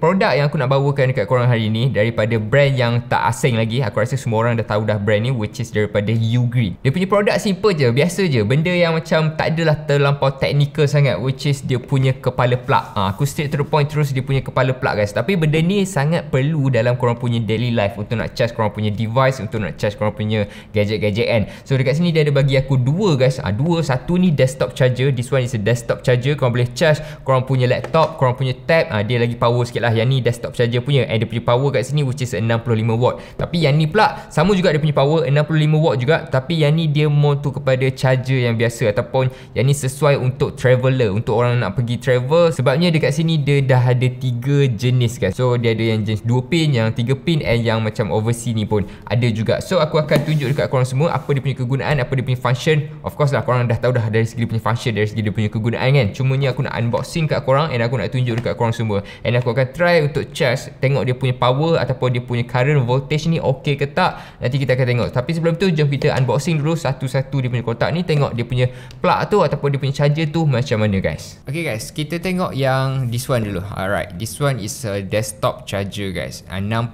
Produk yang aku nak bawakan dekat korang hari ni daripada brand yang tak asing lagi. Aku rasa semua orang dah tahu dah brand ni which is daripada Ugreen. Dia punya produk simple je, biasa je. Benda yang macam tak adalah terlampau teknikal sangat which is dia punya kepala plug. Ha, aku straight to the point terus dia punya kepala plug guys. Tapi benda ni sangat perlu dalam korang punya daily life untuk nak charge korang punya device, untuk nak charge korang punya gadget-gadget kan. So dekat sini dia ada bagi aku dua guys. Ha, dua, satu ni desktop charger. This one is a desktop charger. Korang boleh charge korang punya laptop, korang punya tab. Ha, dia lagi power sikit lah adalah yang ni desktop saja punya and dia punya power kat sini which is 65 watt tapi yang ni pula sama juga dia punya power 65 watt juga tapi yang ni dia more tu kepada charger yang biasa ataupun yang ni sesuai untuk traveler untuk orang nak pergi travel sebabnya dekat sini dia dah ada 3 jenis kan so dia ada yang jenis 2 pin yang 3 pin and yang macam overseas ni pun ada juga so aku akan tunjuk dekat korang semua apa dia punya kegunaan apa dia punya function of course lah korang dah tahu dah dari segi dia punya function dari segi dia punya kegunaan kan cumanya aku nak unboxing kat korang and aku nak tunjuk dekat korang semua and aku akan try untuk charge tengok dia punya power ataupun dia punya current voltage ni okey ke tak nanti kita akan tengok tapi sebelum tu jom kita unboxing dulu satu-satu dia punya kotak ni tengok dia punya plug tu ataupun dia punya charger tu macam mana guys okey guys kita tengok yang this one dulu alright this one is a desktop charger guys 65 ah,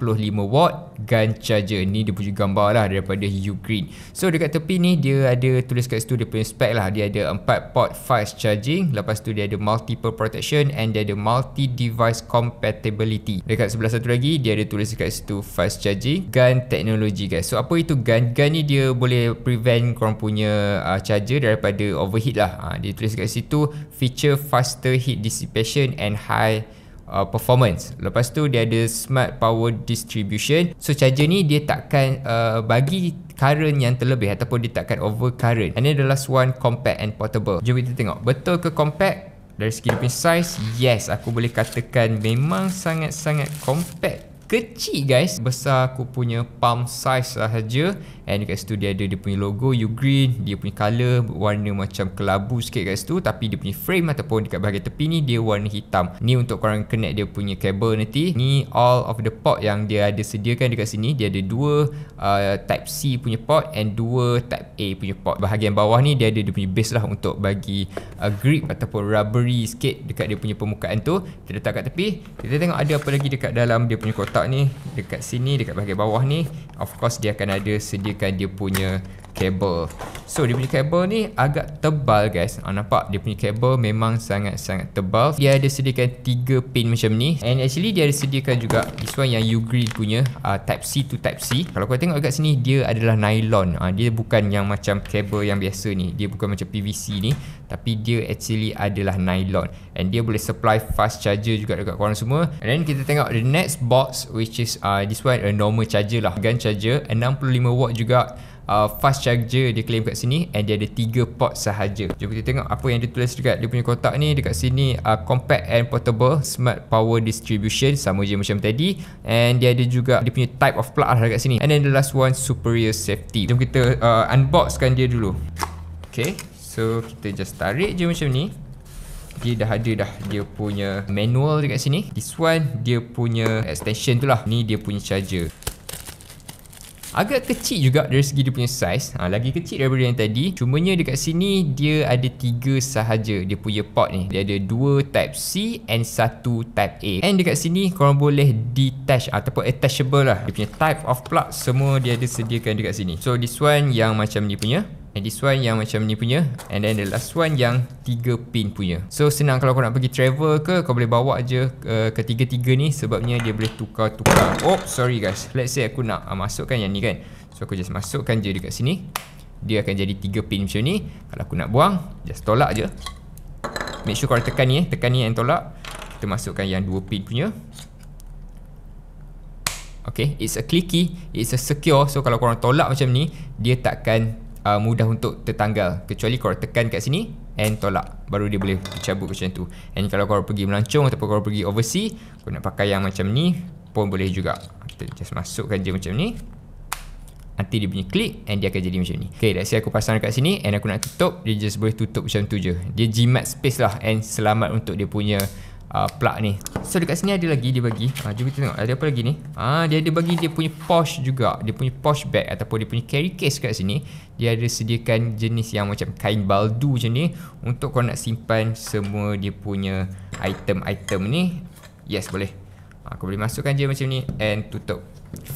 watt gun charger ni dia punya gambar lah daripada Ugreen so dekat tepi ni dia ada tulis kat situ dia punya spec lah dia ada 4 port fast charging lepas tu dia ada multiple protection and dia ada multi device compatible compatibility. Dekat sebelah satu lagi dia ada tulis dekat situ fast charging gun technology guys. So apa itu gun? Gun ni dia boleh prevent korang punya uh, charger daripada overheat lah. Ha, dia tulis dekat situ feature faster heat dissipation and high Uh, performance Lepas tu dia ada Smart power distribution So charger ni Dia takkan uh, Bagi current yang terlebih Ataupun dia takkan Over current And then the last one Compact and portable Jom kita tengok Betul ke compact dari segi dia punya size, yes aku boleh katakan memang sangat-sangat compact kecil guys besar aku punya palm size sahaja and dekat situ dia ada dia punya logo you green dia punya color warna macam kelabu sikit kat situ tapi dia punya frame ataupun dekat bahagian tepi ni dia warna hitam ni untuk korang connect dia punya kabel nanti ni all of the port yang dia ada sediakan dekat sini dia ada dua uh, type C punya port and dua type A punya port bahagian bawah ni dia ada dia punya base lah untuk bagi uh, grip ataupun rubbery sikit dekat dia punya permukaan tu kita letak kat tepi kita tengok ada apa lagi dekat dalam dia punya kotak laptop ni dekat sini dekat bahagian bawah ni of course dia akan ada sediakan dia punya kabel. So dia punya kabel ni agak tebal guys. Ah, nampak dia punya kabel memang sangat-sangat tebal. Dia ada sediakan 3 pin macam ni. And actually dia ada sediakan juga this one yang Ugreen punya uh, type C to type C. Kalau kau tengok kat sini dia adalah nylon. Ah, dia bukan yang macam kabel yang biasa ni. Dia bukan macam PVC ni. Tapi dia actually adalah nylon. And dia boleh supply fast charger juga dekat korang semua. And then kita tengok the next box which is ah this one a normal charger lah. Gun charger 65 watt juga uh, fast charger dia claim kat sini and dia ada 3 port sahaja jom kita tengok apa yang dia tulis dekat dia punya kotak ni dekat sini uh, compact and portable smart power distribution sama je macam tadi and dia ada juga dia punya type of plug lah dekat sini and then the last one superior safety jom kita uh, unboxkan dia dulu Okay, so kita just tarik je macam ni dia dah ada dah dia punya manual dekat sini this one dia punya extension tu lah ni dia punya charger agak kecil juga dari segi dia punya size ha, lagi kecil daripada yang tadi cumanya dekat sini dia ada tiga sahaja dia punya port ni dia ada dua type C and satu type A and dekat sini korang boleh detach ataupun attachable lah dia punya type of plug semua dia ada sediakan dekat sini so this one yang macam ni punya And this one yang macam ni punya And then the last one yang 3 pin punya So senang kalau kau nak pergi travel ke Kau boleh bawa je uh, ketiga-tiga ni Sebabnya dia boleh tukar-tukar Oh sorry guys Let's say aku nak uh, masukkan yang ni kan So aku just masukkan je dekat sini Dia akan jadi 3 pin macam ni Kalau aku nak buang Just tolak je Make sure kau tekan ni eh Tekan ni yang tolak Kita masukkan yang 2 pin punya Okay, it's a clicky, it's a secure. So kalau korang tolak macam ni, dia takkan uh, mudah untuk tertanggal kecuali korang tekan kat sini and tolak baru dia boleh cabut macam tu and kalau korang pergi melancong ataupun korang pergi overseas korang nak pakai yang macam ni pun boleh juga kita just masukkan je macam ni nanti dia punya klik and dia akan jadi macam ni ok dah say aku pasang dekat sini and aku nak tutup dia just boleh tutup macam tu je dia jimat space lah and selamat untuk dia punya uh, plug ni. So dekat sini ada lagi dia bagi. Ah uh, jom kita tengok ada apa lagi ni. Ah uh, dia ada bagi dia punya pouch juga. Dia punya pouch bag ataupun dia punya carry case kat sini. Dia ada sediakan jenis yang macam kain baldu macam ni untuk kau nak simpan semua dia punya item-item ni. Yes boleh. Aku boleh masukkan je macam ni and tutup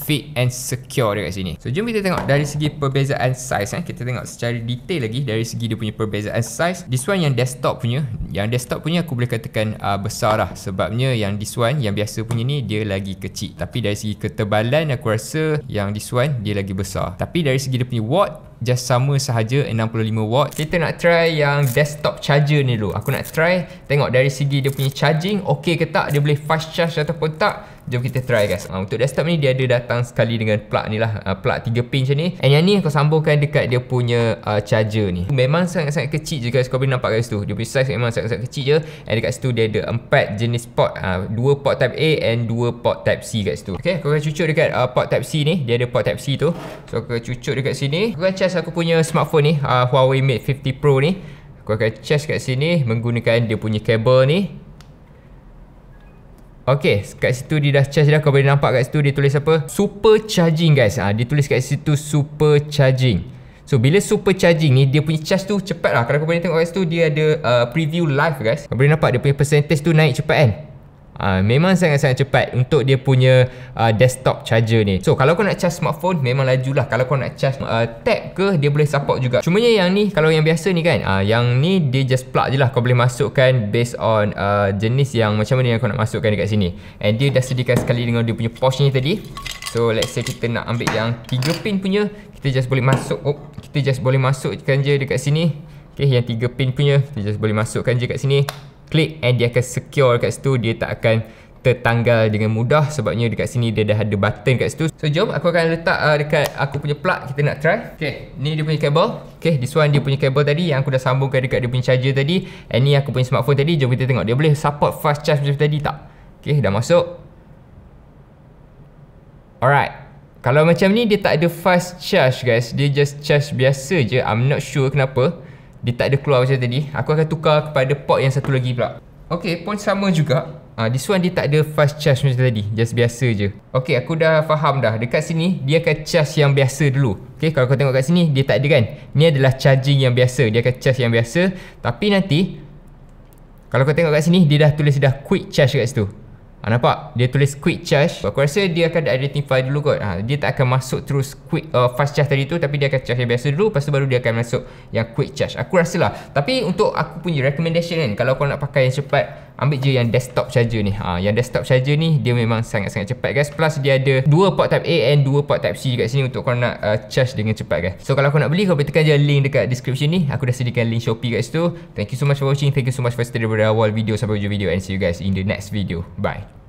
fit and secure dekat sini. So jom kita tengok dari segi perbezaan size eh. Kita tengok secara detail lagi dari segi dia punya perbezaan size. This one yang desktop punya, yang desktop punya aku boleh katakan uh, besar lah sebabnya yang this one yang biasa punya ni dia lagi kecil. Tapi dari segi ketebalan aku rasa yang this one dia lagi besar. Tapi dari segi dia punya watt just sama sahaja 65 watt. Kita nak try yang desktop charger ni dulu. Aku nak try tengok dari segi dia punya charging okey ke tak, dia boleh fast charge ataupun tak. Jom kita try guys. Uh, untuk desktop ni dia ada datang sekali dengan plug ni lah. Uh, plug 3 pin macam ni. And yang ni aku sambungkan dekat dia punya uh, charger ni. Memang sangat-sangat kecil je guys. Kau boleh nampak guys tu. Dia punya size memang sangat-sangat kecil je. And dekat situ dia ada empat jenis port. Uh, 2 port type A and dua port type C guys tu. Okay. Aku akan cucuk dekat uh, port type C ni. Dia ada port type C tu. So aku akan cucuk dekat sini. Aku akan charge aku punya smartphone ni. Uh, Huawei Mate 50 Pro ni. Aku akan charge kat sini menggunakan dia punya kabel ni. Okay, kat situ dia dah charge dah. Kau boleh nampak kat situ dia tulis apa? Super charging guys. Ha, dia tulis kat situ super charging. So, bila super charging ni, dia punya charge tu cepat lah. Kalau kau boleh tengok kat situ, dia ada uh, preview live guys. Kau boleh nampak dia punya percentage tu naik cepat kan? Ha, memang sangat-sangat cepat untuk dia punya uh, desktop charger ni. So kalau kau nak charge smartphone memang lajulah. Kalau kau nak charge uh, tab ke dia boleh support juga. Cuma ya, yang ni kalau yang biasa ni kan. Uh, yang ni dia just plug je lah. Kau boleh masukkan based on uh, jenis yang macam mana yang kau nak masukkan dekat sini. And dia dah sediakan sekali dengan dia punya pouch ni tadi. So let's say kita nak ambil yang 3 pin punya. Kita just boleh masuk. Oh, kita just boleh masukkan je dekat sini. Okay yang 3 pin punya. Kita just boleh masukkan je dekat sini klik and dia akan secure dekat situ dia tak akan tertanggal dengan mudah sebabnya dekat sini dia dah ada button dekat situ so jom aku akan letak uh, dekat aku punya plug kita nak try ok ni dia punya kabel ok this one dia punya kabel tadi yang aku dah sambungkan dekat dia punya charger tadi and ni aku punya smartphone tadi jom kita tengok dia boleh support fast charge macam tadi tak ok dah masuk alright kalau macam ni dia tak ada fast charge guys dia just charge biasa je I'm not sure kenapa dia tak ada keluar macam tadi Aku akan tukar kepada port yang satu lagi pula Okay pun sama juga uh, This one dia tak ada fast charge macam tadi Just biasa je Okay aku dah faham dah Dekat sini dia akan charge yang biasa dulu Okay kalau kau tengok kat sini dia tak ada kan Ni adalah charging yang biasa Dia akan charge yang biasa Tapi nanti Kalau kau tengok kat sini dia dah tulis dah quick charge kat situ Ha, nampak? Dia tulis quick charge. Aku rasa dia akan ada identify dulu kot. Ha, dia tak akan masuk terus quick uh, fast charge tadi tu. Tapi dia akan charge yang biasa dulu. Lepas tu baru dia akan masuk yang quick charge. Aku rasa lah. Tapi untuk aku punya recommendation kan. Kalau kau nak pakai yang cepat ambil je yang desktop charger ni ha, yang desktop charger ni dia memang sangat-sangat cepat guys plus dia ada dua port type A and dua port type C kat sini untuk korang nak uh, charge dengan cepat guys so kalau korang nak beli korang boleh tekan je link dekat description ni aku dah sediakan link Shopee kat situ thank you so much for watching thank you so much for stay dari awal video sampai hujung video and see you guys in the next video bye